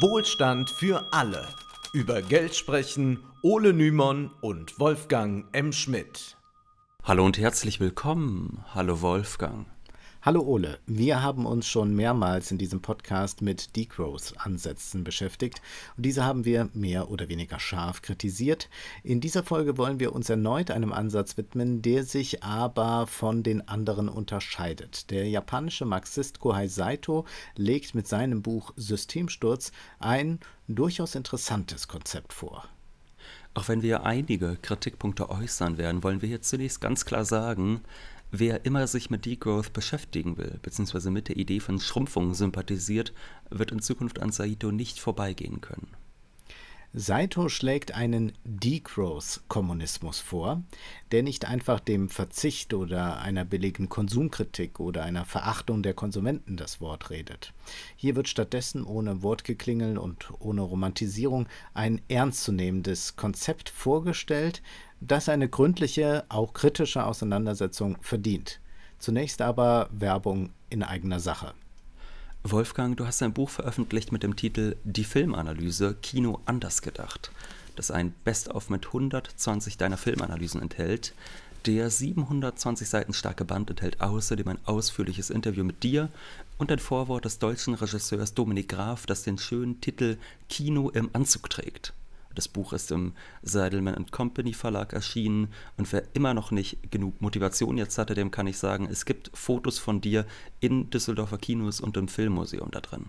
Wohlstand für alle. Über Geld sprechen Ole Nymon und Wolfgang M. Schmidt. Hallo und herzlich willkommen. Hallo Wolfgang. Hallo Ole, wir haben uns schon mehrmals in diesem Podcast mit Degrowth-Ansätzen beschäftigt und diese haben wir mehr oder weniger scharf kritisiert. In dieser Folge wollen wir uns erneut einem Ansatz widmen, der sich aber von den anderen unterscheidet. Der japanische Marxist Kohai Saito legt mit seinem Buch Systemsturz ein durchaus interessantes Konzept vor. Auch wenn wir einige Kritikpunkte äußern werden, wollen wir hier zunächst ganz klar sagen, Wer immer sich mit Degrowth beschäftigen will, beziehungsweise mit der Idee von Schrumpfung sympathisiert, wird in Zukunft an Saito nicht vorbeigehen können. Saito schlägt einen Degrowth-Kommunismus vor, der nicht einfach dem Verzicht oder einer billigen Konsumkritik oder einer Verachtung der Konsumenten das Wort redet. Hier wird stattdessen ohne Wortgeklingeln und ohne Romantisierung ein ernstzunehmendes Konzept vorgestellt, das eine gründliche, auch kritische Auseinandersetzung verdient. Zunächst aber Werbung in eigener Sache. Wolfgang, du hast ein Buch veröffentlicht mit dem Titel Die Filmanalyse Kino anders gedacht, das ein Best-of mit 120 deiner Filmanalysen enthält. Der 720 Seiten starke Band enthält außerdem ein ausführliches Interview mit dir und ein Vorwort des deutschen Regisseurs Dominik Graf, das den schönen Titel Kino im Anzug trägt. Das Buch ist im Seidelman Company Verlag erschienen und wer immer noch nicht genug Motivation jetzt hatte, dem kann ich sagen, es gibt Fotos von dir in Düsseldorfer Kinos und im Filmmuseum da drin.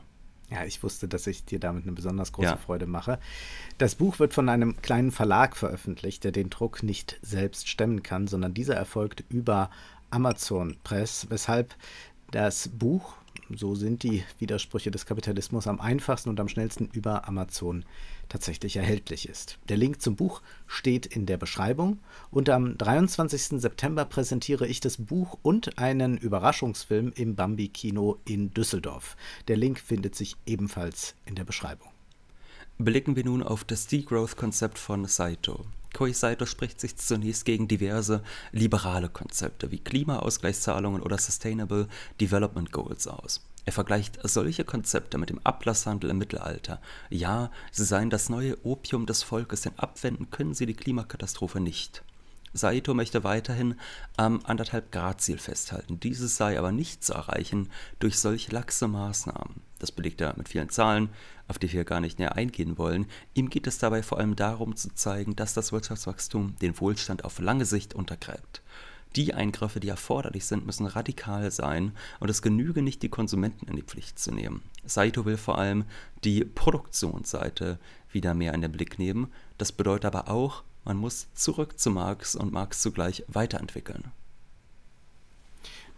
Ja, ich wusste, dass ich dir damit eine besonders große ja. Freude mache. Das Buch wird von einem kleinen Verlag veröffentlicht, der den Druck nicht selbst stemmen kann, sondern dieser erfolgt über Amazon Press, weshalb das Buch, so sind die Widersprüche des Kapitalismus, am einfachsten und am schnellsten über Amazon tatsächlich erhältlich ist. Der Link zum Buch steht in der Beschreibung und am 23. September präsentiere ich das Buch und einen Überraschungsfilm im Bambi Kino in Düsseldorf. Der Link findet sich ebenfalls in der Beschreibung. Blicken wir nun auf das Degrowth-Konzept von Saito. Koi Saito spricht sich zunächst gegen diverse liberale Konzepte wie Klimaausgleichszahlungen oder Sustainable Development Goals aus. Er vergleicht solche Konzepte mit dem Ablasshandel im Mittelalter. Ja, sie seien das neue Opium des Volkes, denn abwenden können sie die Klimakatastrophe nicht. Saito möchte weiterhin am anderthalb grad ziel festhalten. Dieses sei aber nicht zu erreichen durch solche laxe Maßnahmen. Das belegt er mit vielen Zahlen, auf die wir gar nicht näher eingehen wollen. Ihm geht es dabei vor allem darum zu zeigen, dass das Wirtschaftswachstum den Wohlstand auf lange Sicht untergräbt. Die Eingriffe, die erforderlich sind, müssen radikal sein und es genüge nicht, die Konsumenten in die Pflicht zu nehmen. Saito will vor allem die Produktionsseite wieder mehr in den Blick nehmen. Das bedeutet aber auch, man muss zurück zu Marx und Marx zugleich weiterentwickeln.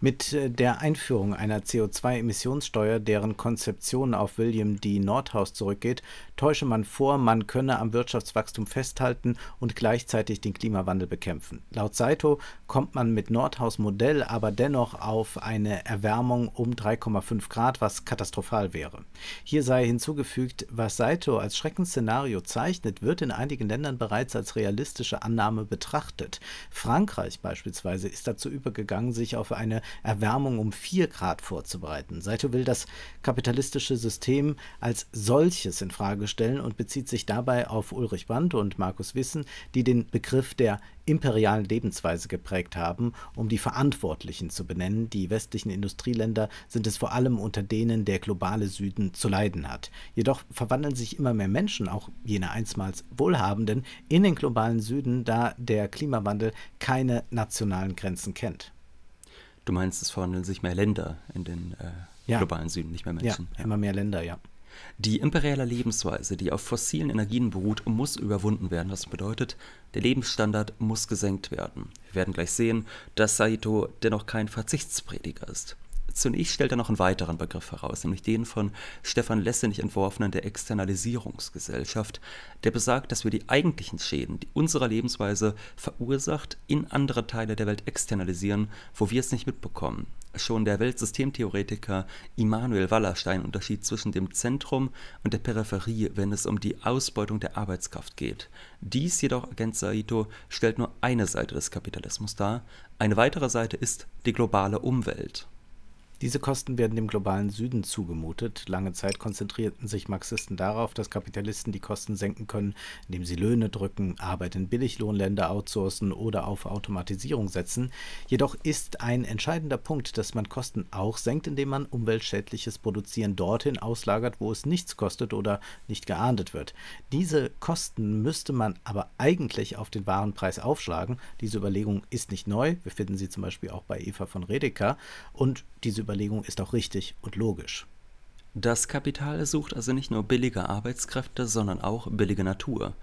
Mit äh, der Einführung einer CO2-Emissionssteuer, deren Konzeption auf William D. Nordhaus zurückgeht, täusche man vor, man könne am Wirtschaftswachstum festhalten und gleichzeitig den Klimawandel bekämpfen. Laut Saito kommt man mit Nordhaus Modell aber dennoch auf eine Erwärmung um 3,5 Grad, was katastrophal wäre. Hier sei hinzugefügt, was Saito als Schreckensszenario zeichnet, wird in einigen Ländern bereits als realistische Annahme betrachtet. Frankreich beispielsweise ist dazu übergegangen, sich auf eine Erwärmung um 4 Grad vorzubereiten. Saito will das kapitalistische System als solches in Frage stellen und bezieht sich dabei auf Ulrich Brandt und Markus Wissen, die den Begriff der imperialen Lebensweise geprägt haben, um die Verantwortlichen zu benennen. Die westlichen Industrieländer sind es vor allem, unter denen der globale Süden zu leiden hat. Jedoch verwandeln sich immer mehr Menschen, auch jene einstmals Wohlhabenden, in den globalen Süden, da der Klimawandel keine nationalen Grenzen kennt. Du meinst, es verwandeln sich mehr Länder in den äh, ja. globalen Süden, nicht mehr Menschen. Ja, immer mehr Länder, ja. Die imperiale Lebensweise, die auf fossilen Energien beruht, muss überwunden werden, was bedeutet, der Lebensstandard muss gesenkt werden. Wir werden gleich sehen, dass Saito dennoch kein Verzichtsprediger ist. Und ich stelle da noch einen weiteren Begriff heraus, nämlich den von Stefan Lessenich entworfenen der Externalisierungsgesellschaft, der besagt, dass wir die eigentlichen Schäden, die unsere Lebensweise verursacht, in andere Teile der Welt externalisieren, wo wir es nicht mitbekommen. Schon der Weltsystemtheoretiker Immanuel Wallerstein unterschied zwischen dem Zentrum und der Peripherie, wenn es um die Ausbeutung der Arbeitskraft geht. Dies jedoch, ergänzt Saito, stellt nur eine Seite des Kapitalismus dar. Eine weitere Seite ist die globale Umwelt. Diese Kosten werden dem globalen Süden zugemutet. Lange Zeit konzentrierten sich Marxisten darauf, dass Kapitalisten die Kosten senken können, indem sie Löhne drücken, Arbeit in Billiglohnländer outsourcen oder auf Automatisierung setzen. Jedoch ist ein entscheidender Punkt, dass man Kosten auch senkt, indem man umweltschädliches Produzieren dorthin auslagert, wo es nichts kostet oder nicht geahndet wird. Diese Kosten müsste man aber eigentlich auf den Warenpreis aufschlagen. Diese Überlegung ist nicht neu. Wir finden sie zum Beispiel auch bei Eva von Redeker. Und diese Überlegung ist auch richtig und logisch. Das Kapital sucht also nicht nur billige Arbeitskräfte, sondern auch billige Natur.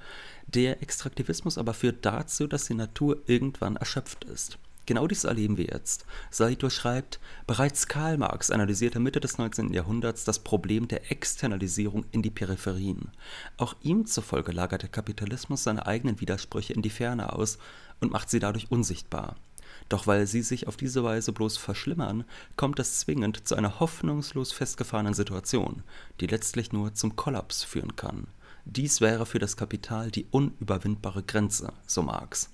Der Extraktivismus aber führt dazu, dass die Natur irgendwann erschöpft ist. Genau dies erleben wir jetzt. Saito schreibt, bereits Karl Marx analysierte Mitte des 19. Jahrhunderts das Problem der Externalisierung in die Peripherien. Auch ihm zufolge lagert der Kapitalismus seine eigenen Widersprüche in die Ferne aus und macht sie dadurch unsichtbar. Doch weil sie sich auf diese Weise bloß verschlimmern, kommt es zwingend zu einer hoffnungslos festgefahrenen Situation, die letztlich nur zum Kollaps führen kann. Dies wäre für das Kapital die unüberwindbare Grenze, so Marx.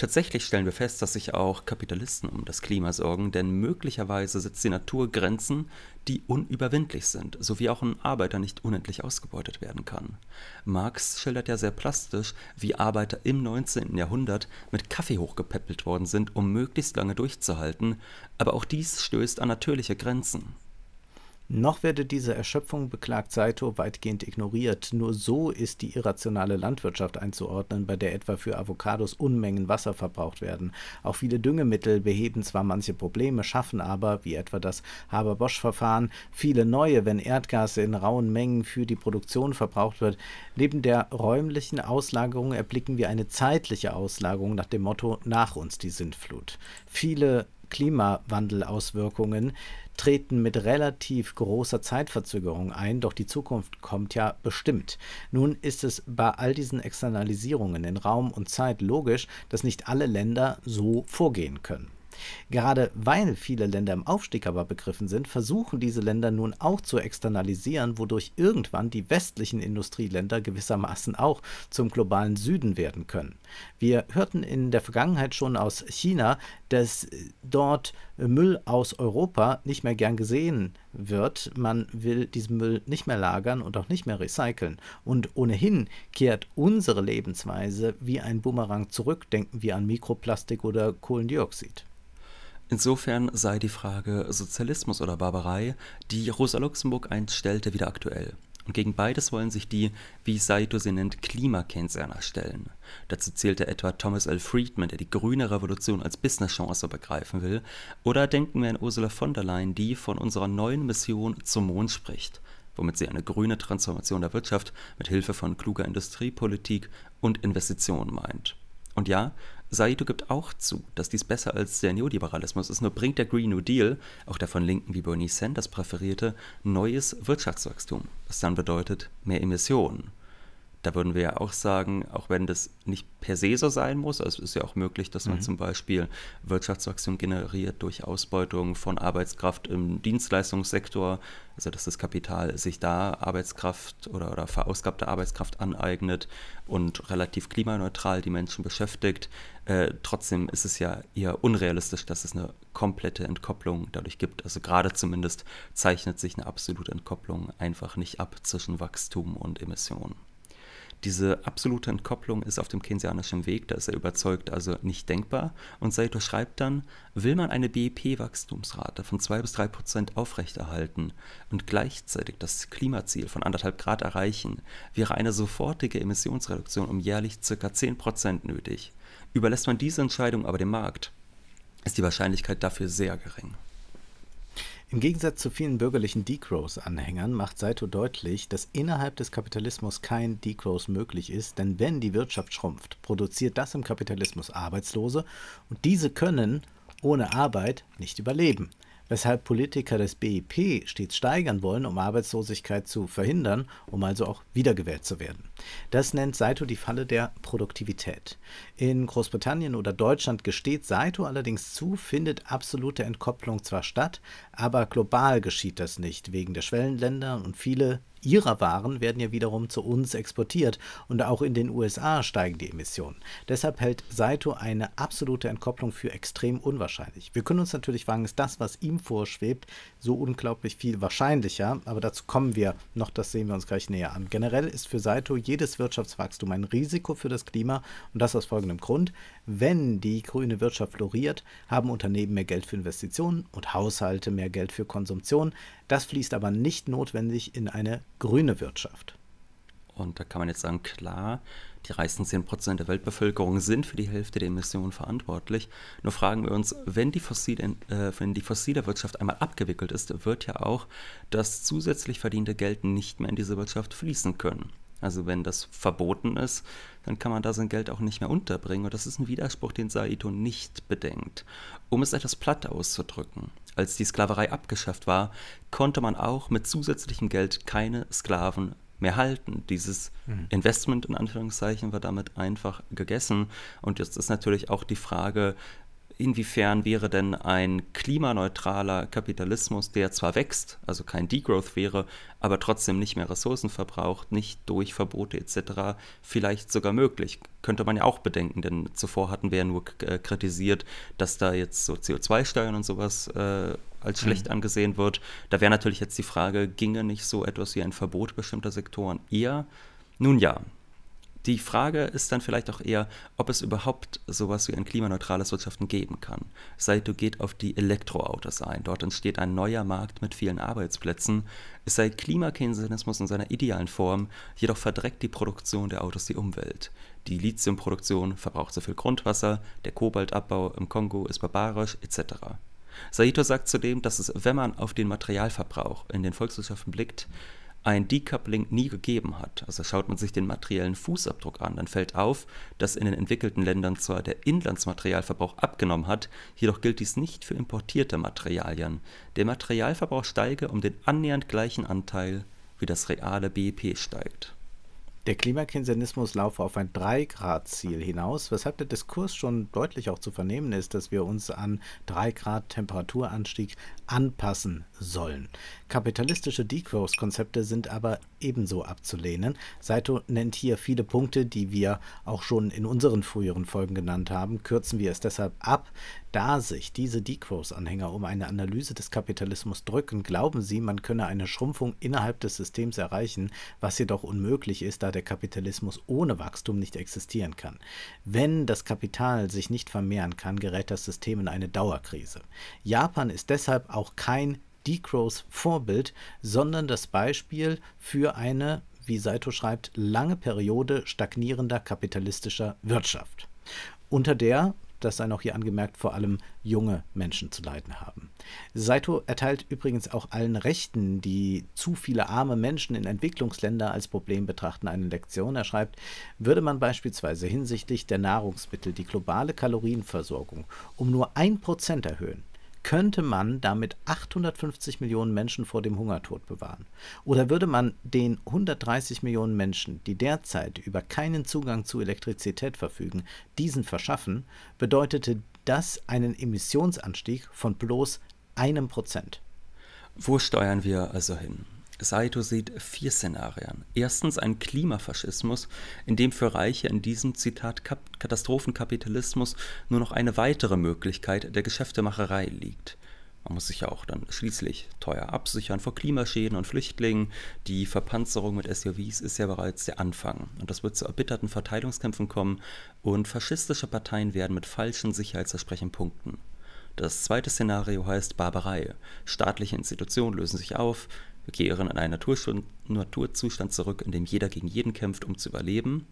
Tatsächlich stellen wir fest, dass sich auch Kapitalisten um das Klima sorgen, denn möglicherweise setzt die Natur Grenzen, die unüberwindlich sind, sowie auch ein Arbeiter nicht unendlich ausgebeutet werden kann. Marx schildert ja sehr plastisch, wie Arbeiter im 19. Jahrhundert mit Kaffee hochgepäppelt worden sind, um möglichst lange durchzuhalten, aber auch dies stößt an natürliche Grenzen. Noch werde diese Erschöpfung, beklagt Saito, weitgehend ignoriert. Nur so ist die irrationale Landwirtschaft einzuordnen, bei der etwa für Avocados Unmengen Wasser verbraucht werden. Auch viele Düngemittel beheben zwar manche Probleme, schaffen aber, wie etwa das Haber-Bosch-Verfahren, viele neue, wenn Erdgas in rauen Mengen für die Produktion verbraucht wird. Neben der räumlichen Auslagerung erblicken wir eine zeitliche Auslagerung nach dem Motto nach uns die Sintflut. Viele Klimawandelauswirkungen treten mit relativ großer Zeitverzögerung ein, doch die Zukunft kommt ja bestimmt. Nun ist es bei all diesen Externalisierungen in Raum und Zeit logisch, dass nicht alle Länder so vorgehen können. Gerade weil viele Länder im Aufstieg aber begriffen sind, versuchen diese Länder nun auch zu externalisieren, wodurch irgendwann die westlichen Industrieländer gewissermaßen auch zum globalen Süden werden können. Wir hörten in der Vergangenheit schon aus China, dass dort Müll aus Europa nicht mehr gern gesehen wird. Man will diesen Müll nicht mehr lagern und auch nicht mehr recyceln. Und ohnehin kehrt unsere Lebensweise wie ein Bumerang zurück, denken wir an Mikroplastik oder Kohlendioxid. Insofern sei die Frage Sozialismus oder Barbarei, die Rosa Luxemburg einst stellte, wieder aktuell. Und gegen beides wollen sich die, wie Saito sie nennt, Klimakenserner stellen. Dazu zählte etwa Thomas L. Friedman, der die grüne Revolution als Businesschance begreifen will, oder denken wir an Ursula von der Leyen, die von unserer neuen Mission zum Mond spricht, womit sie eine grüne Transformation der Wirtschaft mit Hilfe von kluger Industriepolitik und Investitionen meint. Und ja, Saito gibt auch zu, dass dies besser als der Neoliberalismus ist, nur bringt der Green New Deal, auch der von Linken wie Bernie Sanders präferierte, neues Wirtschaftswachstum, was dann bedeutet mehr Emissionen da würden wir ja auch sagen, auch wenn das nicht per se so sein muss, also es ist ja auch möglich, dass man mhm. zum Beispiel Wirtschaftswachstum generiert durch Ausbeutung von Arbeitskraft im Dienstleistungssektor, also dass das Kapital sich da Arbeitskraft oder, oder verausgabte Arbeitskraft aneignet und relativ klimaneutral die Menschen beschäftigt. Äh, trotzdem ist es ja eher unrealistisch, dass es eine komplette Entkopplung dadurch gibt. Also gerade zumindest zeichnet sich eine absolute Entkopplung einfach nicht ab zwischen Wachstum und Emissionen. Diese absolute Entkopplung ist auf dem keynesianischen Weg, da ist er überzeugt, also nicht denkbar. Und Saito schreibt dann, will man eine BIP-Wachstumsrate e von 2 bis 3 Prozent aufrechterhalten und gleichzeitig das Klimaziel von 1,5 Grad erreichen, wäre eine sofortige Emissionsreduktion um jährlich ca. 10 Prozent nötig. Überlässt man diese Entscheidung aber dem Markt, ist die Wahrscheinlichkeit dafür sehr gering. Im Gegensatz zu vielen bürgerlichen Degrowth-Anhängern macht Saito deutlich, dass innerhalb des Kapitalismus kein Degrowth möglich ist, denn wenn die Wirtschaft schrumpft, produziert das im Kapitalismus Arbeitslose und diese können ohne Arbeit nicht überleben weshalb Politiker des BIP stets steigern wollen, um Arbeitslosigkeit zu verhindern, um also auch wiedergewählt zu werden. Das nennt Saito die Falle der Produktivität. In Großbritannien oder Deutschland gesteht Saito allerdings zu, findet absolute Entkopplung zwar statt, aber global geschieht das nicht, wegen der Schwellenländer und viele ihrer Waren werden ja wiederum zu uns exportiert und auch in den USA steigen die Emissionen. Deshalb hält Saito eine absolute Entkopplung für extrem unwahrscheinlich. Wir können uns natürlich fragen, ist das, was ihm vorschwebt, so unglaublich viel wahrscheinlicher? Aber dazu kommen wir noch, das sehen wir uns gleich näher an. Generell ist für Saito jedes Wirtschaftswachstum ein Risiko für das Klima und das aus folgendem Grund. Wenn die grüne Wirtschaft floriert, haben Unternehmen mehr Geld für Investitionen und Haushalte mehr Geld für Konsumtion. Das fließt aber nicht notwendig in eine grüne Wirtschaft. Und da kann man jetzt sagen, klar, die reichsten 10% der Weltbevölkerung sind für die Hälfte der Emissionen verantwortlich. Nur fragen wir uns, wenn die, fossile, äh, wenn die fossile Wirtschaft einmal abgewickelt ist, wird ja auch das zusätzlich verdiente Geld nicht mehr in diese Wirtschaft fließen können. Also wenn das verboten ist, dann kann man da sein Geld auch nicht mehr unterbringen. Und das ist ein Widerspruch, den Saito nicht bedenkt. Um es etwas platt auszudrücken, als die Sklaverei abgeschafft war, konnte man auch mit zusätzlichem Geld keine Sklaven mehr halten. Dieses mhm. Investment in Anführungszeichen war damit einfach gegessen. Und jetzt ist natürlich auch die Frage, inwiefern wäre denn ein klimaneutraler Kapitalismus, der zwar wächst, also kein Degrowth wäre, aber trotzdem nicht mehr Ressourcen verbraucht, nicht durch Verbote etc., vielleicht sogar möglich? Könnte man ja auch bedenken, denn zuvor hatten wir ja nur äh, kritisiert, dass da jetzt so CO2-Steuern und sowas äh, als schlecht mhm. angesehen wird. Da wäre natürlich jetzt die Frage, ginge nicht so etwas wie ein Verbot bestimmter Sektoren eher? Nun ja, die Frage ist dann vielleicht auch eher, ob es überhaupt sowas wie ein klimaneutrales Wirtschaften geben kann. Saito geht auf die Elektroautos ein. Dort entsteht ein neuer Markt mit vielen Arbeitsplätzen. Es sei Klimakeynesianismus in seiner idealen Form, jedoch verdreckt die Produktion der Autos die Umwelt. Die Lithiumproduktion verbraucht so viel Grundwasser, der Kobaltabbau im Kongo ist barbarisch, etc. Saito sagt zudem, dass es, wenn man auf den Materialverbrauch in den Volkswirtschaften blickt, ein Decoupling nie gegeben hat. Also schaut man sich den materiellen Fußabdruck an, dann fällt auf, dass in den entwickelten Ländern zwar der Inlandsmaterialverbrauch abgenommen hat, jedoch gilt dies nicht für importierte Materialien. Der Materialverbrauch steige um den annähernd gleichen Anteil, wie das reale BIP steigt. Der Klimakinsenismus laufe auf ein 3-Grad-Ziel hinaus, weshalb der Diskurs schon deutlich auch zu vernehmen ist, dass wir uns an 3 Grad Temperaturanstieg anpassen sollen. Kapitalistische Degrowth-Konzepte sind aber ebenso abzulehnen. Saito nennt hier viele Punkte, die wir auch schon in unseren früheren Folgen genannt haben. Kürzen wir es deshalb ab. Da sich diese Degrowth-Anhänger um eine Analyse des Kapitalismus drücken, glauben sie, man könne eine Schrumpfung innerhalb des Systems erreichen, was jedoch unmöglich ist, da der Kapitalismus ohne Wachstum nicht existieren kann. Wenn das Kapital sich nicht vermehren kann, gerät das System in eine Dauerkrise. Japan ist deshalb auch kein Decrows Vorbild, sondern das Beispiel für eine, wie Saito schreibt, lange Periode stagnierender kapitalistischer Wirtschaft, unter der das sei noch hier angemerkt, vor allem junge Menschen zu leiden haben. Saito erteilt übrigens auch allen Rechten, die zu viele arme Menschen in Entwicklungsländern als Problem betrachten, eine Lektion. Er schreibt, würde man beispielsweise hinsichtlich der Nahrungsmittel die globale Kalorienversorgung um nur ein Prozent erhöhen, könnte man damit 850 Millionen Menschen vor dem Hungertod bewahren? Oder würde man den 130 Millionen Menschen, die derzeit über keinen Zugang zu Elektrizität verfügen, diesen verschaffen, bedeutete das einen Emissionsanstieg von bloß einem Prozent. Wo steuern wir also hin? Saito sieht vier Szenarien. Erstens ein Klimafaschismus, in dem für Reiche in diesem Zitat Katastrophenkapitalismus nur noch eine weitere Möglichkeit der Geschäftemacherei liegt. Man muss sich ja auch dann schließlich teuer absichern vor Klimaschäden und Flüchtlingen. Die Verpanzerung mit SUVs ist ja bereits der Anfang. Und das wird zu erbitterten Verteilungskämpfen kommen und faschistische Parteien werden mit falschen Sicherheitsversprechen punkten. Das zweite Szenario heißt Barbarei. Staatliche Institutionen lösen sich auf, wir kehren in einen Naturzustand, zurück, in dem jeder gegen jeden kämpft, um zu überleben.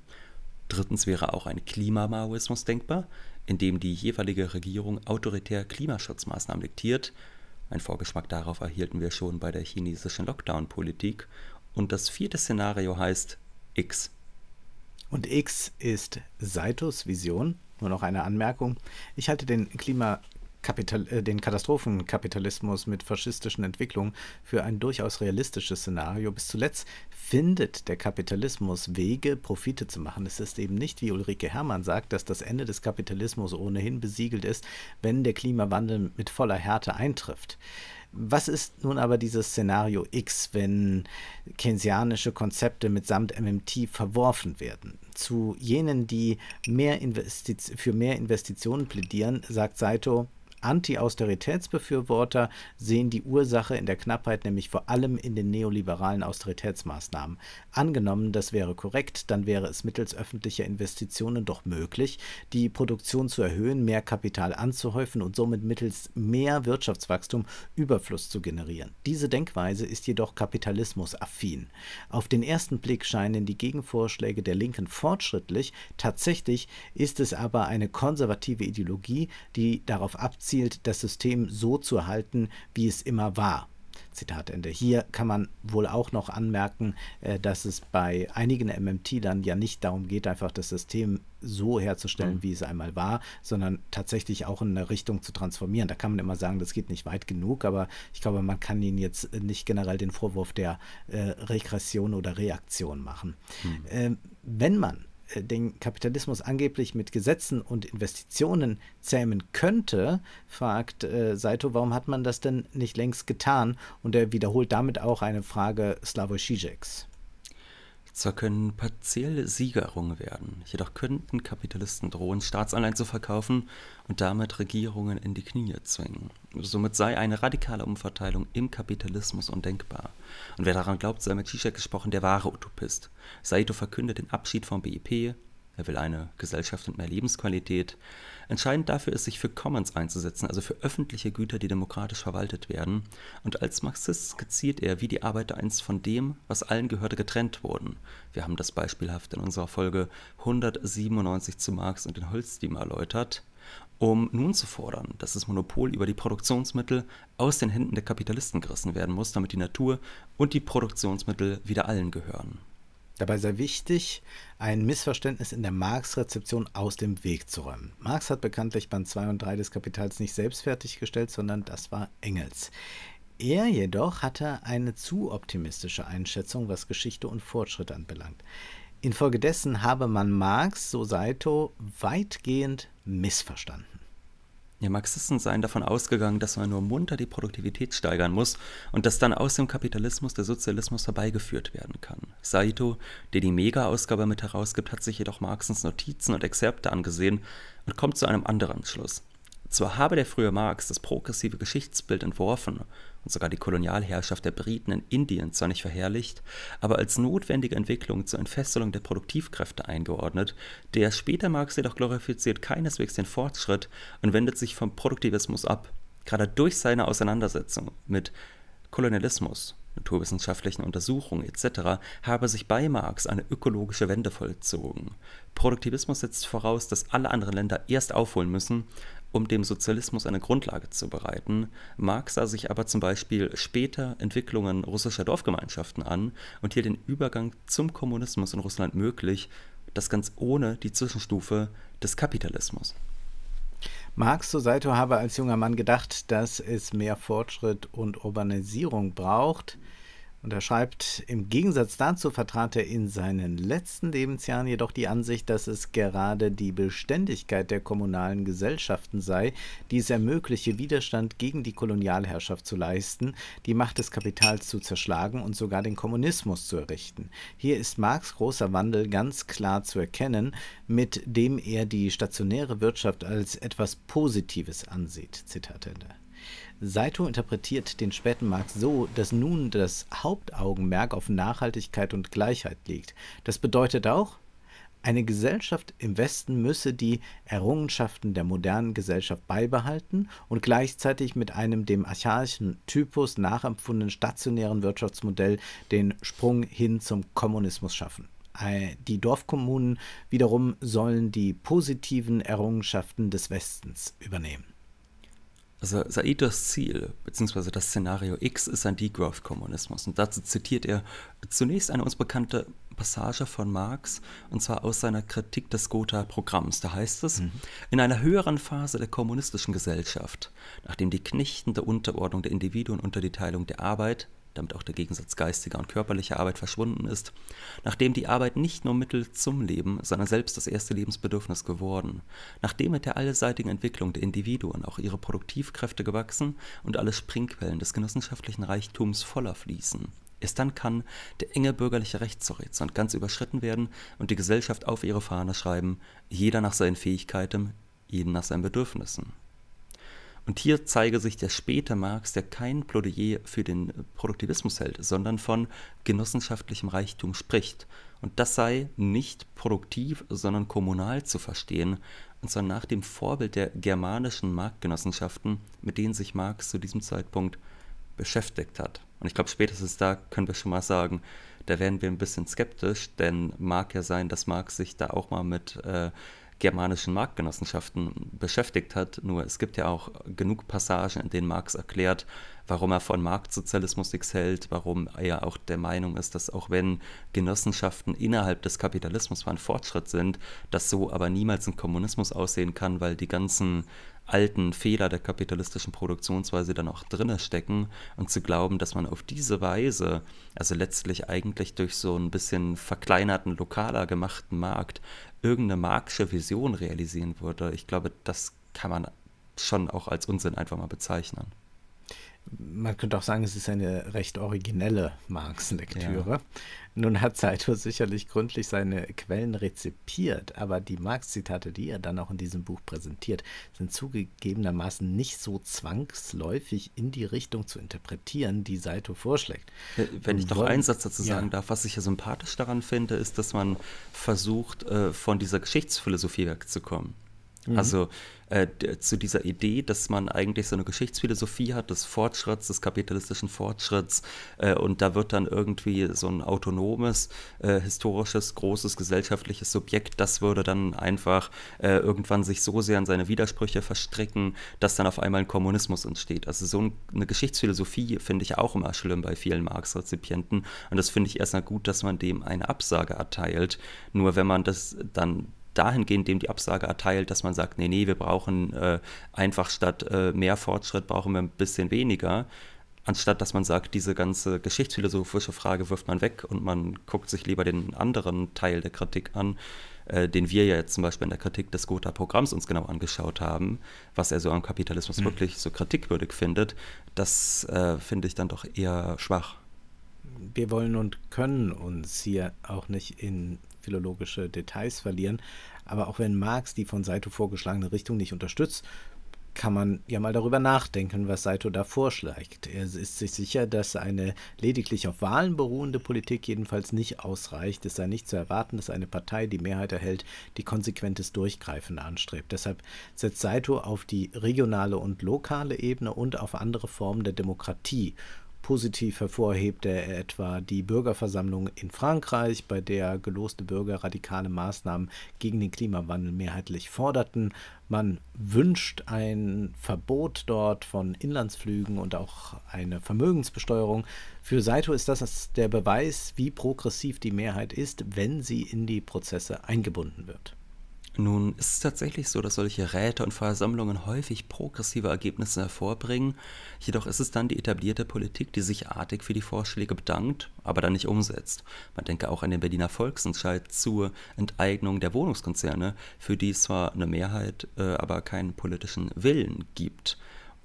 Drittens wäre auch ein Klimamaoismus denkbar, in dem die jeweilige Regierung autoritär Klimaschutzmaßnahmen diktiert. Ein Vorgeschmack darauf erhielten wir schon bei der chinesischen Lockdown-Politik. Und das vierte Szenario heißt X. Und X ist Saitos Vision. Nur noch eine Anmerkung. Ich halte den Klima Kapital äh, den Katastrophenkapitalismus mit faschistischen Entwicklungen für ein durchaus realistisches Szenario. Bis zuletzt findet der Kapitalismus Wege, Profite zu machen. Es ist eben nicht, wie Ulrike Herrmann sagt, dass das Ende des Kapitalismus ohnehin besiegelt ist, wenn der Klimawandel mit voller Härte eintrifft. Was ist nun aber dieses Szenario X, wenn keynesianische Konzepte mitsamt MMT verworfen werden? Zu jenen, die mehr für mehr Investitionen plädieren, sagt Saito, Anti-Austeritätsbefürworter sehen die Ursache in der Knappheit nämlich vor allem in den neoliberalen Austeritätsmaßnahmen. Angenommen, das wäre korrekt, dann wäre es mittels öffentlicher Investitionen doch möglich, die Produktion zu erhöhen, mehr Kapital anzuhäufen und somit mittels mehr Wirtschaftswachstum Überfluss zu generieren. Diese Denkweise ist jedoch kapitalismusaffin. Auf den ersten Blick scheinen die Gegenvorschläge der Linken fortschrittlich, tatsächlich ist es aber eine konservative Ideologie, die darauf abzielt, abzielt, das System so zu halten, wie es immer war. Zitat Ende. Hier kann man wohl auch noch anmerken, äh, dass es bei einigen mmt dann ja nicht darum geht, einfach das System so herzustellen, mhm. wie es einmal war, sondern tatsächlich auch in eine Richtung zu transformieren. Da kann man immer sagen, das geht nicht weit genug, aber ich glaube, man kann ihnen jetzt nicht generell den Vorwurf der äh, Regression oder Reaktion machen. Mhm. Ähm, wenn man äh, den Kapitalismus angeblich mit Gesetzen und Investitionen zähmen könnte, fragt äh, Saito, warum hat man das denn nicht längst getan? Und er wiederholt damit auch eine Frage Slavoj Žižeks. Zwar können partielle Siegerungen werden, jedoch könnten Kapitalisten drohen, Staatsanleihen zu verkaufen und damit Regierungen in die Knie zwingen. Somit sei eine radikale Umverteilung im Kapitalismus undenkbar. Und wer daran glaubt, sei mit Zizek gesprochen der wahre Utopist. Saito verkündet den Abschied vom BIP, er will eine Gesellschaft mit mehr Lebensqualität. Entscheidend dafür ist, sich für Commons einzusetzen, also für öffentliche Güter, die demokratisch verwaltet werden. Und als Marxist skizziert er, wie die Arbeiter einst von dem, was allen gehörte, getrennt wurden. Wir haben das beispielhaft in unserer Folge 197 zu Marx und den Holzdim erläutert um nun zu fordern, dass das Monopol über die Produktionsmittel aus den Händen der Kapitalisten gerissen werden muss, damit die Natur und die Produktionsmittel wieder allen gehören. Dabei sei wichtig, ein Missverständnis in der Marx-Rezeption aus dem Weg zu räumen. Marx hat bekanntlich Band 2 und 3 des Kapitals nicht selbst fertiggestellt, sondern das war Engels. Er jedoch hatte eine zu optimistische Einschätzung, was Geschichte und Fortschritt anbelangt. Infolgedessen habe man Marx, so Saito, weitgehend missverstanden. Ja, Marxisten seien davon ausgegangen, dass man nur munter die Produktivität steigern muss und dass dann aus dem Kapitalismus der Sozialismus herbeigeführt werden kann. Saito, der die Mega-Ausgabe mit herausgibt, hat sich jedoch Marxens Notizen und Exzerpte angesehen und kommt zu einem anderen Schluss. Zwar habe der frühe Marx das progressive Geschichtsbild entworfen und sogar die Kolonialherrschaft der Briten in Indien zwar nicht verherrlicht, aber als notwendige Entwicklung zur Entfesselung der Produktivkräfte eingeordnet. Der später Marx jedoch glorifiziert keineswegs den Fortschritt und wendet sich vom Produktivismus ab, gerade durch seine Auseinandersetzung mit Kolonialismus naturwissenschaftlichen Untersuchungen etc. habe sich bei Marx eine ökologische Wende vollzogen. Produktivismus setzt voraus, dass alle anderen Länder erst aufholen müssen, um dem Sozialismus eine Grundlage zu bereiten. Marx sah sich aber zum Beispiel später Entwicklungen russischer Dorfgemeinschaften an und hier den Übergang zum Kommunismus in Russland möglich, das ganz ohne die Zwischenstufe des Kapitalismus. Marx zu Saito habe als junger Mann gedacht, dass es mehr Fortschritt und Urbanisierung braucht. Und er schreibt, im Gegensatz dazu vertrat er in seinen letzten Lebensjahren jedoch die Ansicht, dass es gerade die Beständigkeit der kommunalen Gesellschaften sei, die es ermögliche, Widerstand gegen die Kolonialherrschaft zu leisten, die Macht des Kapitals zu zerschlagen und sogar den Kommunismus zu errichten. Hier ist Marx großer Wandel ganz klar zu erkennen, mit dem er die stationäre Wirtschaft als etwas Positives ansieht. Zitat Ende. Saito interpretiert den späten Marx so, dass nun das Hauptaugenmerk auf Nachhaltigkeit und Gleichheit liegt. Das bedeutet auch, eine Gesellschaft im Westen müsse die Errungenschaften der modernen Gesellschaft beibehalten und gleichzeitig mit einem dem archaischen Typus nachempfundenen stationären Wirtschaftsmodell den Sprung hin zum Kommunismus schaffen. Äh, die Dorfkommunen wiederum sollen die positiven Errungenschaften des Westens übernehmen. Also Saidos Ziel bzw. das Szenario X ist ein Degrowth-Kommunismus und dazu zitiert er zunächst eine uns bekannte Passage von Marx und zwar aus seiner Kritik des Gotha-Programms. Da heißt es, mhm. in einer höheren Phase der kommunistischen Gesellschaft, nachdem die knechtende Unterordnung der Individuen unter die Teilung der Arbeit, damit auch der Gegensatz geistiger und körperlicher Arbeit verschwunden ist, nachdem die Arbeit nicht nur Mittel zum Leben, sondern selbst das erste Lebensbedürfnis geworden, nachdem mit der allseitigen Entwicklung der Individuen auch ihre Produktivkräfte gewachsen und alle Springquellen des genossenschaftlichen Reichtums voller fließen. Erst dann kann der enge bürgerliche Rechtshorizont ganz überschritten werden und die Gesellschaft auf ihre Fahne schreiben, jeder nach seinen Fähigkeiten, jeden nach seinen Bedürfnissen. Und hier zeige sich der späte Marx, der kein Plädoyer für den Produktivismus hält, sondern von genossenschaftlichem Reichtum spricht. Und das sei nicht produktiv, sondern kommunal zu verstehen, und zwar nach dem Vorbild der germanischen Marktgenossenschaften, mit denen sich Marx zu diesem Zeitpunkt beschäftigt hat. Und ich glaube, spätestens da können wir schon mal sagen, da werden wir ein bisschen skeptisch, denn mag ja sein, dass Marx sich da auch mal mit äh, germanischen Marktgenossenschaften beschäftigt hat. Nur es gibt ja auch genug Passagen, in denen Marx erklärt, warum er von Marktsozialismus nichts hält, warum er auch der Meinung ist, dass auch wenn Genossenschaften innerhalb des Kapitalismus zwar ein Fortschritt sind, das so aber niemals ein Kommunismus aussehen kann, weil die ganzen alten Fehler der kapitalistischen Produktionsweise dann auch drinne stecken und zu glauben, dass man auf diese Weise, also letztlich eigentlich durch so ein bisschen verkleinerten, lokaler gemachten Markt, irgendeine marxische Vision realisieren würde, ich glaube, das kann man schon auch als Unsinn einfach mal bezeichnen man könnte auch sagen, es ist eine recht originelle Marx-Lektüre. Ja. Nun hat Saito sicherlich gründlich seine Quellen rezipiert, aber die Marx-Zitate, die er dann auch in diesem Buch präsentiert, sind zugegebenermaßen nicht so zwangsläufig in die Richtung zu interpretieren, die Saito vorschlägt. Wenn ich noch einen Satz dazu sagen ja. darf, was ich ja sympathisch daran finde, ist, dass man versucht, äh, von dieser Geschichtsphilosophie wegzukommen. Mhm. Also äh, zu dieser Idee, dass man eigentlich so eine Geschichtsphilosophie hat des Fortschritts, des kapitalistischen Fortschritts äh, und da wird dann irgendwie so ein autonomes, äh, historisches, großes gesellschaftliches Subjekt, das würde dann einfach äh, irgendwann sich so sehr in seine Widersprüche verstricken, dass dann auf einmal ein Kommunismus entsteht. Also so ein, eine Geschichtsphilosophie finde ich auch immer schlimm bei vielen Marx-Rezipienten und das finde ich erstmal gut, dass man dem eine Absage erteilt. Nur wenn man das dann dahingehend dem die Absage erteilt, dass man sagt, nee, nee, wir brauchen äh, einfach statt äh, mehr Fortschritt brauchen wir ein bisschen weniger, anstatt dass man sagt, diese ganze geschichtsphilosophische Frage wirft man weg und man guckt sich lieber den anderen Teil der Kritik an, äh, den wir ja jetzt zum Beispiel in der Kritik des Gotha-Programms uns genau angeschaut haben, was er so am Kapitalismus mhm. wirklich so kritikwürdig findet, das äh, finde ich dann doch eher schwach wir wollen und können uns hier auch nicht in philologische Details verlieren. Aber auch wenn Marx die von Saito vorgeschlagene Richtung nicht unterstützt, kann man ja mal darüber nachdenken, was Saito da vorschlägt. Er ist sich sicher, dass eine lediglich auf Wahlen beruhende Politik jedenfalls nicht ausreicht. Es sei nicht zu erwarten, dass eine Partei die Mehrheit erhält, die konsequentes Durchgreifen anstrebt. Deshalb setzt Saito auf die regionale und lokale Ebene und auf andere Formen der Demokratie Positiv hervorhebt er etwa die Bürgerversammlung in Frankreich, bei der geloste Bürger radikale Maßnahmen gegen den Klimawandel mehrheitlich forderten. Man wünscht ein Verbot dort von Inlandsflügen und auch eine Vermögensbesteuerung. Für Saito ist das der Beweis, wie progressiv die Mehrheit ist, wenn sie in die Prozesse eingebunden wird. Nun ist es tatsächlich so, dass solche Räte und Versammlungen häufig progressive Ergebnisse hervorbringen, jedoch ist es dann die etablierte Politik, die sich artig für die Vorschläge bedankt, aber dann nicht umsetzt. Man denke auch an den Berliner Volksentscheid zur Enteignung der Wohnungskonzerne, für die es zwar eine Mehrheit, äh, aber keinen politischen Willen gibt.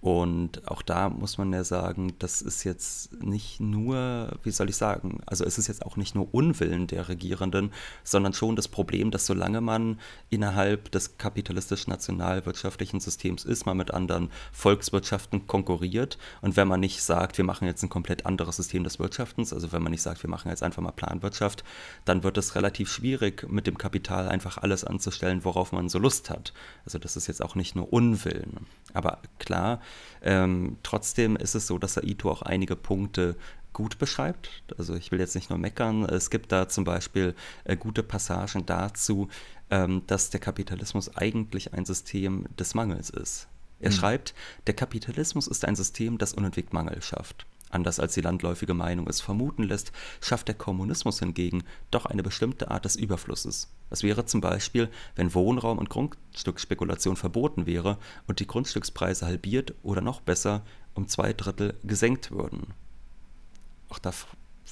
Und auch da muss man ja sagen, das ist jetzt nicht nur, wie soll ich sagen, also es ist jetzt auch nicht nur Unwillen der Regierenden, sondern schon das Problem, dass solange man innerhalb des kapitalistischen nationalwirtschaftlichen Systems ist, man mit anderen Volkswirtschaften konkurriert. Und wenn man nicht sagt, wir machen jetzt ein komplett anderes System des Wirtschaftens, also wenn man nicht sagt, wir machen jetzt einfach mal Planwirtschaft, dann wird es relativ schwierig, mit dem Kapital einfach alles anzustellen, worauf man so Lust hat. Also das ist jetzt auch nicht nur Unwillen. Aber klar, ähm, trotzdem ist es so, dass Saito auch einige Punkte gut beschreibt. Also ich will jetzt nicht nur meckern. Es gibt da zum Beispiel äh, gute Passagen dazu, ähm, dass der Kapitalismus eigentlich ein System des Mangels ist. Er mhm. schreibt, der Kapitalismus ist ein System, das unentwegt Mangel schafft anders als die landläufige Meinung es vermuten lässt, schafft der Kommunismus hingegen doch eine bestimmte Art des Überflusses. Das wäre zum Beispiel, wenn Wohnraum und Grundstücksspekulation verboten wäre und die Grundstückspreise halbiert oder noch besser um zwei Drittel gesenkt würden. Auch da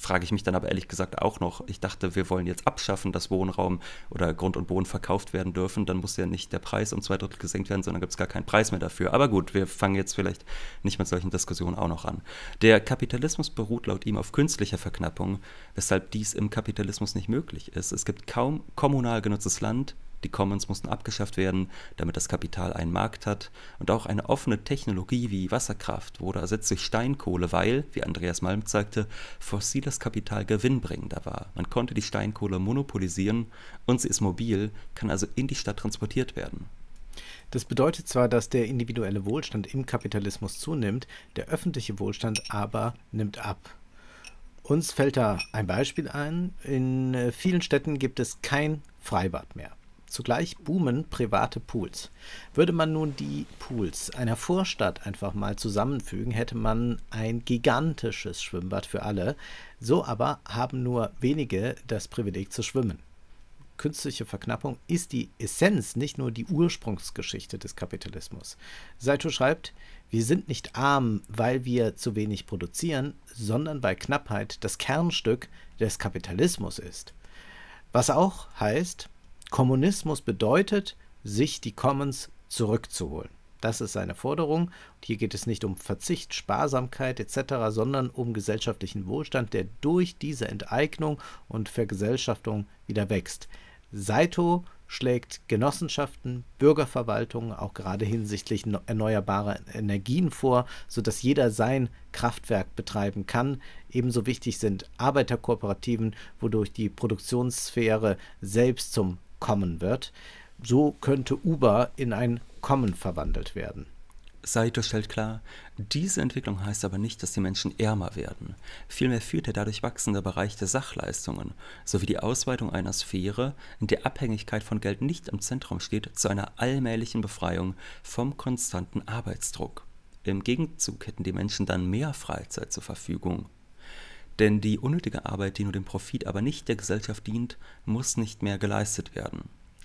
frage ich mich dann aber ehrlich gesagt auch noch. Ich dachte, wir wollen jetzt abschaffen, dass Wohnraum oder Grund und Boden verkauft werden dürfen. Dann muss ja nicht der Preis um zwei Drittel gesenkt werden, sondern gibt es gar keinen Preis mehr dafür. Aber gut, wir fangen jetzt vielleicht nicht mit solchen Diskussionen auch noch an. Der Kapitalismus beruht laut ihm auf künstlicher Verknappung, weshalb dies im Kapitalismus nicht möglich ist. Es gibt kaum kommunal genutztes Land, die Commons mussten abgeschafft werden, damit das Kapital einen Markt hat. Und auch eine offene Technologie wie Wasserkraft wurde ersetzt durch Steinkohle, weil, wie Andreas Malm sagte, fossiles Kapital gewinnbringender war. Man konnte die Steinkohle monopolisieren und sie ist mobil, kann also in die Stadt transportiert werden. Das bedeutet zwar, dass der individuelle Wohlstand im Kapitalismus zunimmt, der öffentliche Wohlstand aber nimmt ab. Uns fällt da ein Beispiel ein. In äh, vielen Städten gibt es kein Freibad mehr. Zugleich boomen private Pools. Würde man nun die Pools einer Vorstadt einfach mal zusammenfügen, hätte man ein gigantisches Schwimmbad für alle. So aber haben nur wenige das Privileg zu schwimmen. Künstliche Verknappung ist die Essenz, nicht nur die Ursprungsgeschichte des Kapitalismus. Saito schreibt, wir sind nicht arm, weil wir zu wenig produzieren, sondern weil Knappheit das Kernstück des Kapitalismus ist. Was auch heißt, Kommunismus bedeutet, sich die Commons zurückzuholen. Das ist seine Forderung. Und hier geht es nicht um Verzicht, Sparsamkeit etc., sondern um gesellschaftlichen Wohlstand, der durch diese Enteignung und Vergesellschaftung wieder wächst. Saito schlägt Genossenschaften, Bürgerverwaltungen auch gerade hinsichtlich erneuerbarer Energien vor, sodass jeder sein Kraftwerk betreiben kann. Ebenso wichtig sind Arbeiterkooperativen, wodurch die Produktionssphäre selbst zum kommen wird. So könnte Uber in ein Kommen verwandelt werden. Saito stellt klar, diese Entwicklung heißt aber nicht, dass die Menschen ärmer werden. Vielmehr führt der dadurch wachsende Bereich der Sachleistungen sowie die Ausweitung einer Sphäre, in der Abhängigkeit von Geld nicht im Zentrum steht, zu einer allmählichen Befreiung vom konstanten Arbeitsdruck. Im Gegenzug hätten die Menschen dann mehr Freizeit zur Verfügung, denn die unnötige Arbeit, die nur dem Profit, aber nicht der Gesellschaft dient, muss nicht mehr geleistet werden.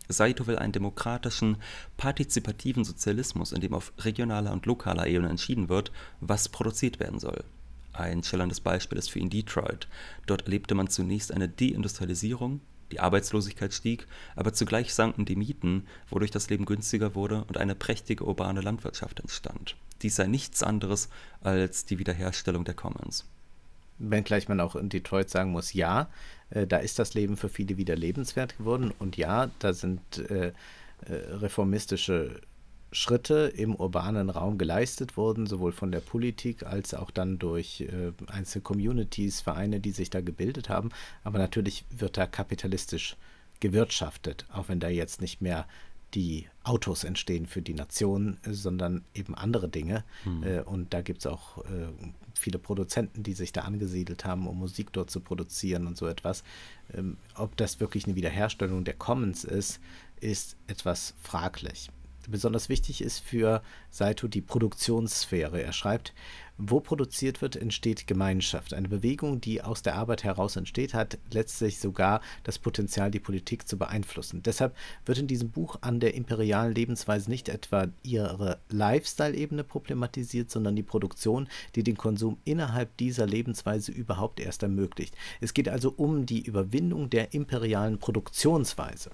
Saito will einen demokratischen, partizipativen Sozialismus, in dem auf regionaler und lokaler Ebene entschieden wird, was produziert werden soll. Ein schillerndes Beispiel ist für ihn Detroit. Dort erlebte man zunächst eine Deindustrialisierung, die Arbeitslosigkeit stieg, aber zugleich sanken die Mieten, wodurch das Leben günstiger wurde und eine prächtige urbane Landwirtschaft entstand. Dies sei nichts anderes als die Wiederherstellung der Commons wenngleich man auch in Detroit sagen muss, ja, äh, da ist das Leben für viele wieder lebenswert geworden und ja, da sind äh, äh reformistische Schritte im urbanen Raum geleistet worden, sowohl von der Politik als auch dann durch äh, einzelne Communities, Vereine, die sich da gebildet haben. Aber natürlich wird da kapitalistisch gewirtschaftet, auch wenn da jetzt nicht mehr die Autos entstehen für die Nation, sondern eben andere Dinge. Hm. Äh, und da gibt es auch äh, viele Produzenten, die sich da angesiedelt haben, um Musik dort zu produzieren und so etwas. Ähm, ob das wirklich eine Wiederherstellung der Commons ist, ist etwas fraglich. Besonders wichtig ist für Saito die Produktionssphäre. Er schreibt, wo produziert wird, entsteht Gemeinschaft. Eine Bewegung, die aus der Arbeit heraus entsteht, hat letztlich sogar das Potenzial, die Politik zu beeinflussen. Deshalb wird in diesem Buch an der imperialen Lebensweise nicht etwa ihre Lifestyle-Ebene problematisiert, sondern die Produktion, die den Konsum innerhalb dieser Lebensweise überhaupt erst ermöglicht. Es geht also um die Überwindung der imperialen Produktionsweise.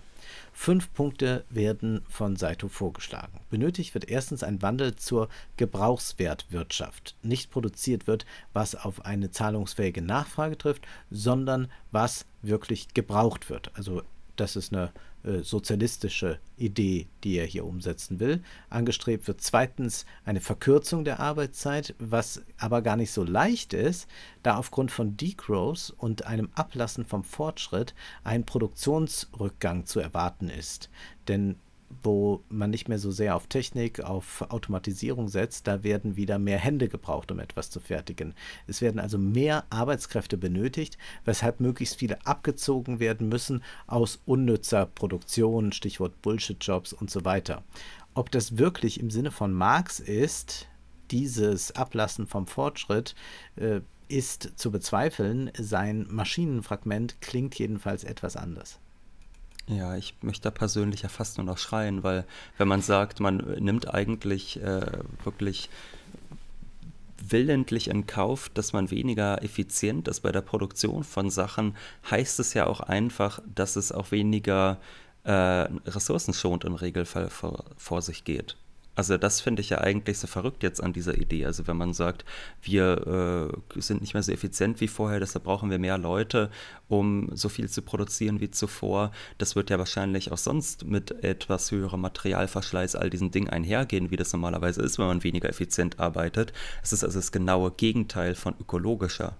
Fünf Punkte werden von Saito vorgeschlagen. Benötigt wird erstens ein Wandel zur Gebrauchswertwirtschaft. Nicht produziert wird, was auf eine zahlungsfähige Nachfrage trifft, sondern was wirklich gebraucht wird. Also das ist eine äh, sozialistische Idee, die er hier umsetzen will. Angestrebt wird zweitens eine Verkürzung der Arbeitszeit, was aber gar nicht so leicht ist, da aufgrund von Degrowth und einem Ablassen vom Fortschritt ein Produktionsrückgang zu erwarten ist. Denn wo man nicht mehr so sehr auf Technik, auf Automatisierung setzt, da werden wieder mehr Hände gebraucht, um etwas zu fertigen. Es werden also mehr Arbeitskräfte benötigt, weshalb möglichst viele abgezogen werden müssen aus unnützer Produktion, Stichwort Bullshit-Jobs und so weiter. Ob das wirklich im Sinne von Marx ist, dieses Ablassen vom Fortschritt, äh, ist zu bezweifeln. Sein Maschinenfragment klingt jedenfalls etwas anders. Ja, ich möchte da persönlich ja fast nur noch schreien, weil wenn man sagt, man nimmt eigentlich äh, wirklich willentlich in Kauf, dass man weniger effizient ist bei der Produktion von Sachen, heißt es ja auch einfach, dass es auch weniger äh, ressourcenschonend im Regelfall vor, vor sich geht. Also das finde ich ja eigentlich so verrückt jetzt an dieser Idee. Also wenn man sagt, wir äh, sind nicht mehr so effizient wie vorher, deshalb brauchen wir mehr Leute, um so viel zu produzieren wie zuvor. Das wird ja wahrscheinlich auch sonst mit etwas höherem Materialverschleiß all diesen Dingen einhergehen, wie das normalerweise ist, wenn man weniger effizient arbeitet. Es ist also das genaue Gegenteil von ökologischer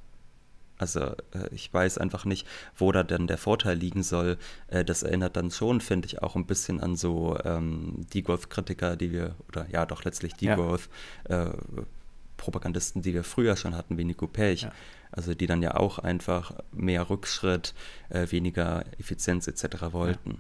also äh, ich weiß einfach nicht, wo da denn der Vorteil liegen soll. Äh, das erinnert dann schon, finde ich, auch ein bisschen an so ähm, Degrowth-Kritiker, die wir, oder ja doch letztlich die Degrowth-Propagandisten, äh, die wir früher schon hatten, wie Nico Pech. Ja. Also die dann ja auch einfach mehr Rückschritt, äh, weniger Effizienz etc. wollten. Ja.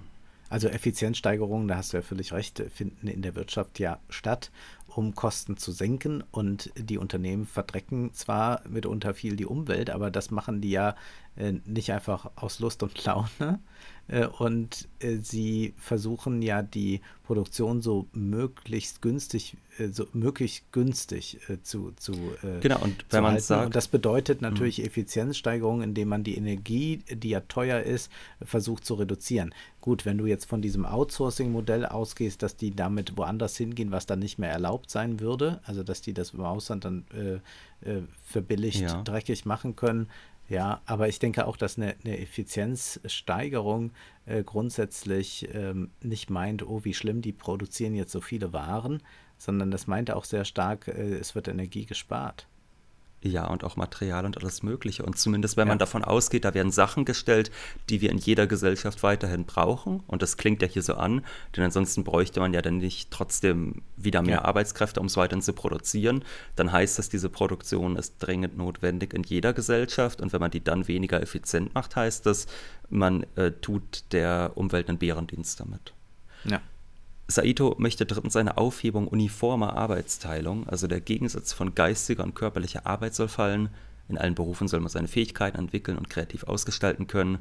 Also Effizienzsteigerungen, da hast du ja völlig recht, finden in der Wirtschaft ja statt um Kosten zu senken. Und die Unternehmen verdrecken zwar mitunter viel die Umwelt, aber das machen die ja äh, nicht einfach aus Lust und Laune, äh, und äh, sie versuchen ja die Produktion so möglichst günstig, äh, so möglichst günstig zu, zu Genau, und wenn man es sagt. Und das bedeutet hm. natürlich mh. Effizienzsteigerung, indem man die Energie, die ja teuer ist, versucht zu reduzieren. Gut, wenn du jetzt von diesem Outsourcing-Modell ausgehst, dass die damit woanders hingehen, was dann nicht mehr erlaubt sein würde, also dass die das im Ausland dann äh, äh, verbilligt ja. dreckig machen können, ja, aber ich denke auch, dass eine, eine Effizienzsteigerung äh, grundsätzlich ähm, nicht meint, oh, wie schlimm, die produzieren jetzt so viele Waren, sondern das meint auch sehr stark, äh, es wird Energie gespart. Ja, und auch Material und alles Mögliche. Und zumindest, wenn ja. man davon ausgeht, da werden Sachen gestellt, die wir in jeder Gesellschaft weiterhin brauchen. Und das klingt ja hier so an, denn ansonsten bräuchte man ja dann nicht trotzdem wieder mehr ja. Arbeitskräfte, um es weiterhin zu produzieren. Dann heißt das, diese Produktion ist dringend notwendig in jeder Gesellschaft. Und wenn man die dann weniger effizient macht, heißt das, man äh, tut der Umwelt einen Bärendienst damit. Ja. Saito möchte drittens eine Aufhebung uniformer Arbeitsteilung, also der Gegensatz von geistiger und körperlicher Arbeit soll fallen. In allen Berufen soll man seine Fähigkeiten entwickeln und kreativ ausgestalten können.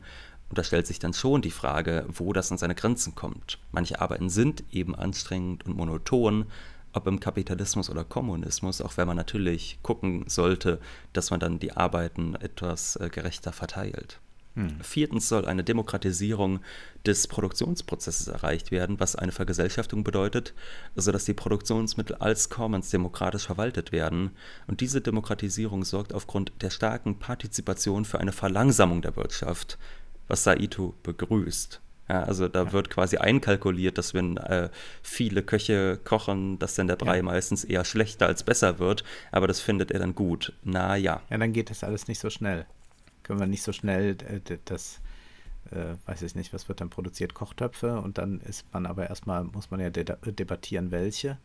Und da stellt sich dann schon die Frage, wo das an seine Grenzen kommt. Manche Arbeiten sind eben anstrengend und monoton, ob im Kapitalismus oder Kommunismus, auch wenn man natürlich gucken sollte, dass man dann die Arbeiten etwas äh, gerechter verteilt. Hm. Viertens soll eine Demokratisierung des Produktionsprozesses erreicht werden, was eine Vergesellschaftung bedeutet, sodass die Produktionsmittel als Commons demokratisch verwaltet werden. Und diese Demokratisierung sorgt aufgrund der starken Partizipation für eine Verlangsamung der Wirtschaft, was Saito begrüßt. Ja, also da ja. wird quasi einkalkuliert, dass wenn äh, viele Köche kochen, dass dann der Brei ja. meistens eher schlechter als besser wird, aber das findet er dann gut. Na ja. Ja, dann geht das alles nicht so schnell können wir nicht so schnell äh, das, äh, weiß ich nicht, was wird dann produziert, Kochtöpfe und dann ist man aber erstmal, muss man ja de debattieren, welche.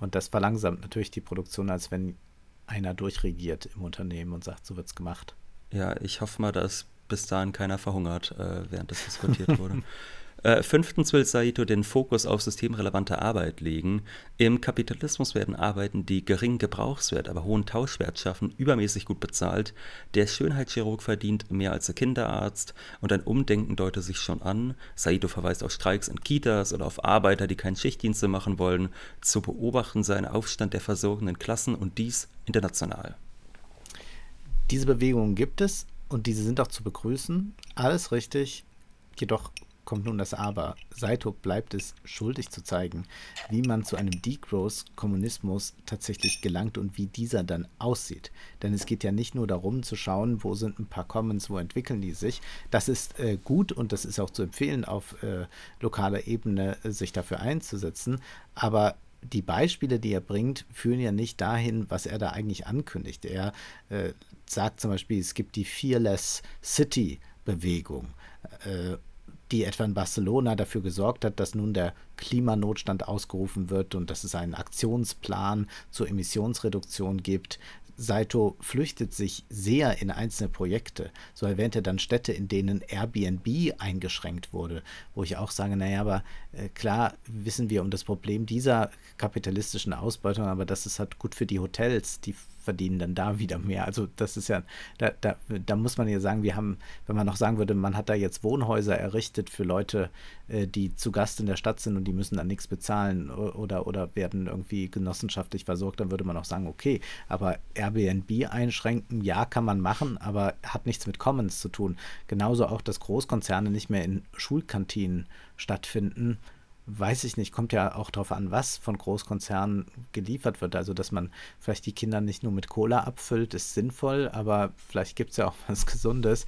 Und das verlangsamt natürlich die Produktion, als wenn einer durchregiert im Unternehmen und sagt, so wird es gemacht. Ja, ich hoffe mal, dass bis dahin keiner verhungert, äh, während das diskutiert wurde. Äh, fünftens will Saito den Fokus auf systemrelevante Arbeit legen. Im Kapitalismus werden Arbeiten, die geringen Gebrauchswert, aber hohen Tauschwert schaffen, übermäßig gut bezahlt. Der Schönheitschirurg verdient mehr als der Kinderarzt und ein Umdenken deutet sich schon an. Saito verweist auf Streiks in Kitas oder auf Arbeiter, die keinen Schichtdienste machen wollen. Zu beobachten sei ein Aufstand der versorgenden Klassen und dies international. Diese Bewegungen gibt es und diese sind auch zu begrüßen. Alles richtig. Jedoch kommt nun das Aber. Saito bleibt es schuldig zu zeigen, wie man zu einem Degrowth-Kommunismus tatsächlich gelangt und wie dieser dann aussieht. Denn es geht ja nicht nur darum zu schauen, wo sind ein paar Commons, wo entwickeln die sich. Das ist äh, gut und das ist auch zu empfehlen, auf äh, lokaler Ebene äh, sich dafür einzusetzen. Aber die Beispiele, die er bringt, führen ja nicht dahin, was er da eigentlich ankündigt. Er äh, sagt zum Beispiel, es gibt die Fearless City Bewegung äh, die etwa in Barcelona dafür gesorgt hat, dass nun der Klimanotstand ausgerufen wird und dass es einen Aktionsplan zur Emissionsreduktion gibt. Saito flüchtet sich sehr in einzelne Projekte. So erwähnt er dann Städte, in denen Airbnb eingeschränkt wurde, wo ich auch sage, naja, aber äh, klar wissen wir um das Problem dieser kapitalistischen Ausbeutung, aber das ist halt gut für die Hotels, die verdienen dann da wieder mehr. Also das ist ja, da, da, da muss man ja sagen, wir haben, wenn man noch sagen würde, man hat da jetzt Wohnhäuser errichtet für Leute, äh, die zu Gast in der Stadt sind und die müssen dann nichts bezahlen oder, oder werden irgendwie genossenschaftlich versorgt, dann würde man auch sagen, okay, aber Airbnb einschränken, ja, kann man machen, aber hat nichts mit Commons zu tun. Genauso auch, dass Großkonzerne nicht mehr in Schulkantinen stattfinden weiß ich nicht, kommt ja auch darauf an, was von Großkonzernen geliefert wird. Also, dass man vielleicht die Kinder nicht nur mit Cola abfüllt, ist sinnvoll, aber vielleicht gibt es ja auch was Gesundes.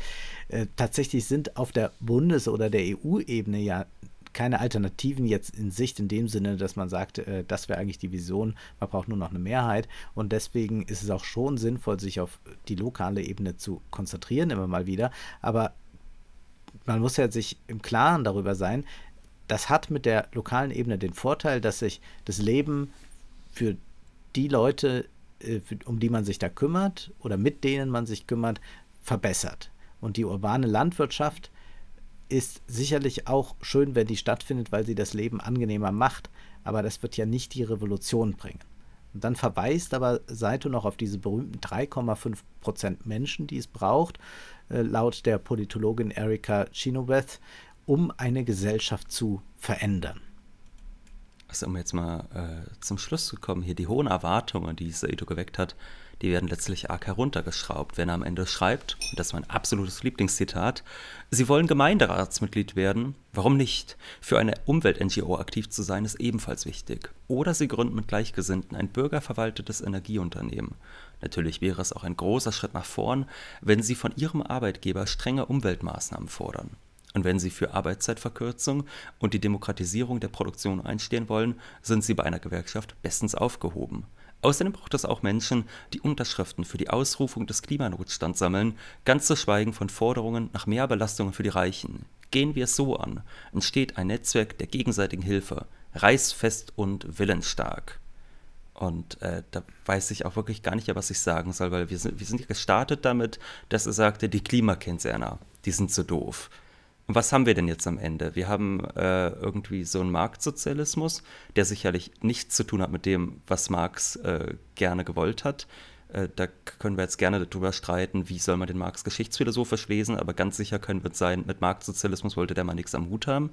Äh, tatsächlich sind auf der Bundes- oder der EU-Ebene ja keine Alternativen jetzt in Sicht in dem Sinne, dass man sagt, äh, das wäre eigentlich die Vision, man braucht nur noch eine Mehrheit. Und deswegen ist es auch schon sinnvoll, sich auf die lokale Ebene zu konzentrieren, immer mal wieder. Aber man muss ja sich im Klaren darüber sein, das hat mit der lokalen Ebene den Vorteil, dass sich das Leben für die Leute, äh, um die man sich da kümmert oder mit denen man sich kümmert, verbessert. Und die urbane Landwirtschaft ist sicherlich auch schön, wenn die stattfindet, weil sie das Leben angenehmer macht, aber das wird ja nicht die Revolution bringen. Und dann verweist aber Saito noch auf diese berühmten 3,5 Prozent Menschen, die es braucht, äh, laut der Politologin Erika Chinoweth um eine Gesellschaft zu verändern. Also um jetzt mal äh, zum Schluss zu kommen, hier die hohen Erwartungen, die Saito geweckt hat, die werden letztlich arg heruntergeschraubt, wenn er am Ende schreibt, und das ist mein absolutes Lieblingszitat, Sie wollen Gemeinderatsmitglied werden, warum nicht? Für eine Umwelt-NGO aktiv zu sein, ist ebenfalls wichtig. Oder Sie gründen mit Gleichgesinnten ein bürgerverwaltetes Energieunternehmen. Natürlich wäre es auch ein großer Schritt nach vorn, wenn Sie von Ihrem Arbeitgeber strenge Umweltmaßnahmen fordern. Und wenn Sie für Arbeitszeitverkürzung und die Demokratisierung der Produktion einstehen wollen, sind Sie bei einer Gewerkschaft bestens aufgehoben. Außerdem braucht es auch Menschen, die Unterschriften für die Ausrufung des Klimanotstands sammeln, ganz zu schweigen von Forderungen nach mehr Belastungen für die Reichen. Gehen wir es so an, entsteht ein Netzwerk der gegenseitigen Hilfe, reißfest und willensstark. Und äh, da weiß ich auch wirklich gar nicht mehr, was ich sagen soll, weil wir sind, wir sind gestartet damit, dass er sagte, die Klimakenzerner, die sind zu doof. Und was haben wir denn jetzt am Ende? Wir haben äh, irgendwie so einen Marktsozialismus, der sicherlich nichts zu tun hat mit dem, was Marx äh, gerne gewollt hat. Äh, da können wir jetzt gerne darüber streiten, wie soll man den Marx geschichtsphilosophisch lesen, aber ganz sicher können wir sein, mit Marktsozialismus wollte der mal nichts am Hut haben.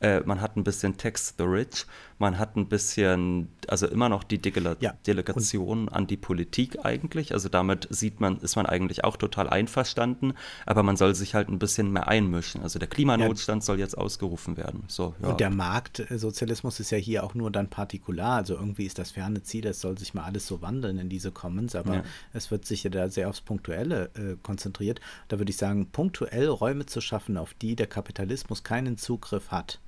Äh, man hat ein bisschen Text the Rich man hat ein bisschen, also immer noch die Dele ja. Delegation an die Politik eigentlich. Also damit sieht man, ist man eigentlich auch total einverstanden, aber man soll sich halt ein bisschen mehr einmischen. Also der Klimanotstand ja. soll jetzt ausgerufen werden. So, ja. Und der Marktsozialismus ist ja hier auch nur dann partikular. Also irgendwie ist das ferne Ziel, es soll sich mal alles so wandeln in diese Commons, aber es wird sich ja da sehr aufs Punktuelle äh, konzentriert. Da würde ich sagen, punktuell Räume zu schaffen, auf die der Kapitalismus keinen Zugriff hat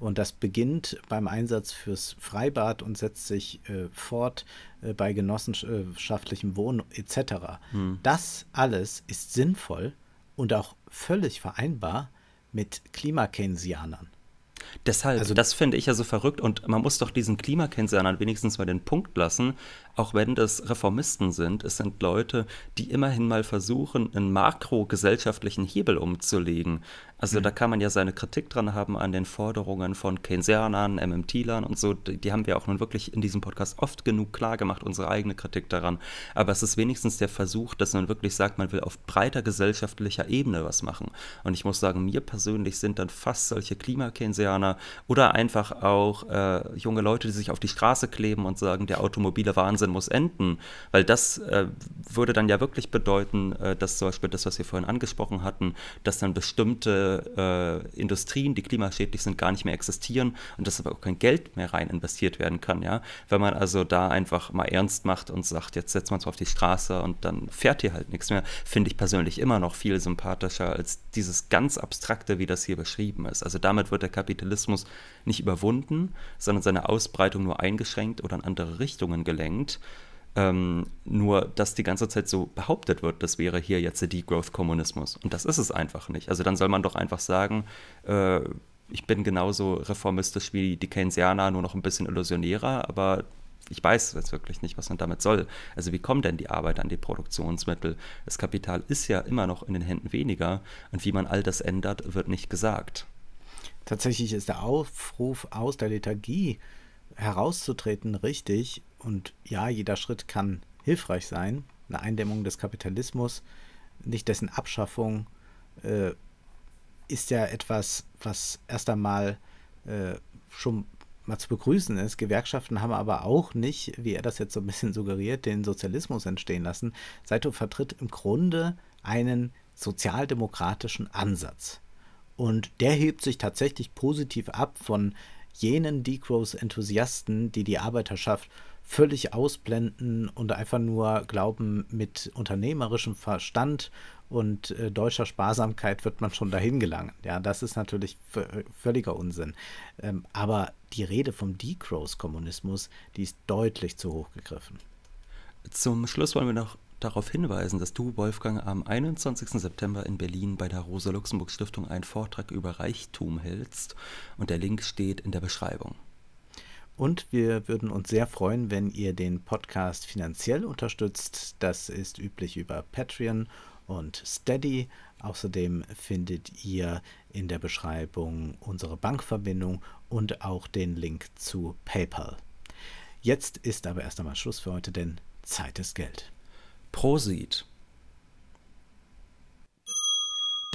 und das beginnt beim Einsatz fürs Freibad und setzt sich äh, fort äh, bei genossenschaftlichem Wohnen etc. Hm. Das alles ist sinnvoll und auch völlig vereinbar mit Klimakensianern. Deshalb, also, das finde ich ja so verrückt und man muss doch diesen Klimakensianern wenigstens mal den Punkt lassen, auch wenn das Reformisten sind, es sind Leute, die immerhin mal versuchen, einen makrogesellschaftlichen Hebel umzulegen. Also mhm. da kann man ja seine Kritik dran haben an den Forderungen von Keynesianern, MMTlern und so. Die, die haben wir auch nun wirklich in diesem Podcast oft genug klar gemacht, unsere eigene Kritik daran. Aber es ist wenigstens der Versuch, dass man wirklich sagt, man will auf breiter gesellschaftlicher Ebene was machen. Und ich muss sagen, mir persönlich sind dann fast solche Klimakeynesianer oder einfach auch äh, junge Leute, die sich auf die Straße kleben und sagen, der automobile Wahnsinn muss enden, weil das äh, würde dann ja wirklich bedeuten, äh, dass zum Beispiel das, was wir vorhin angesprochen hatten, dass dann bestimmte äh, Industrien, die klimaschädlich sind, gar nicht mehr existieren und dass aber auch kein Geld mehr rein investiert werden kann. Ja? Wenn man also da einfach mal ernst macht und sagt, jetzt setzt man es auf die Straße und dann fährt hier halt nichts mehr, finde ich persönlich immer noch viel sympathischer als dieses ganz abstrakte, wie das hier beschrieben ist. Also damit wird der Kapitalismus nicht überwunden, sondern seine Ausbreitung nur eingeschränkt oder in andere Richtungen gelenkt. Land. Ähm, nur, dass die ganze Zeit so behauptet wird, das wäre hier jetzt der Degrowth-Kommunismus. Und das ist es einfach nicht. Also dann soll man doch einfach sagen, äh, ich bin genauso reformistisch wie die Keynesianer, nur noch ein bisschen illusionärer, aber ich weiß jetzt wirklich nicht, was man damit soll. Also wie kommen denn die Arbeit an die Produktionsmittel? Das Kapital ist ja immer noch in den Händen weniger und wie man all das ändert, wird nicht gesagt. Tatsächlich ist der Aufruf aus der Lethargie herauszutreten richtig, und ja, jeder Schritt kann hilfreich sein. Eine Eindämmung des Kapitalismus, nicht dessen Abschaffung, äh, ist ja etwas, was erst einmal äh, schon mal zu begrüßen ist. Gewerkschaften haben aber auch nicht, wie er das jetzt so ein bisschen suggeriert, den Sozialismus entstehen lassen. Saito vertritt im Grunde einen sozialdemokratischen Ansatz. Und der hebt sich tatsächlich positiv ab von jenen Degrowth-Enthusiasten, die die Arbeiterschaft äh, völlig ausblenden und einfach nur glauben, mit unternehmerischem Verstand und äh, deutscher Sparsamkeit wird man schon dahin gelangen. Ja, das ist natürlich völliger Unsinn. Ähm, aber die Rede vom Degrowth-Kommunismus, die ist deutlich zu hoch gegriffen. Zum Schluss wollen wir noch darauf hinweisen, dass du, Wolfgang, am 21. September in Berlin bei der Rosa-Luxemburg-Stiftung einen Vortrag über Reichtum hältst und der Link steht in der Beschreibung. Und wir würden uns sehr freuen, wenn ihr den Podcast finanziell unterstützt. Das ist üblich über Patreon und Steady. Außerdem findet ihr in der Beschreibung unsere Bankverbindung und auch den Link zu PayPal. Jetzt ist aber erst einmal Schluss für heute, denn Zeit ist Geld. Prosit.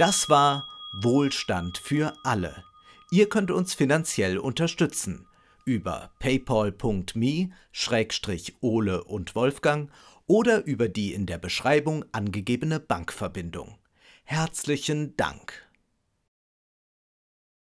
Das war Wohlstand für alle. Ihr könnt uns finanziell unterstützen über paypal.me-ole und Wolfgang oder über die in der Beschreibung angegebene Bankverbindung. Herzlichen Dank!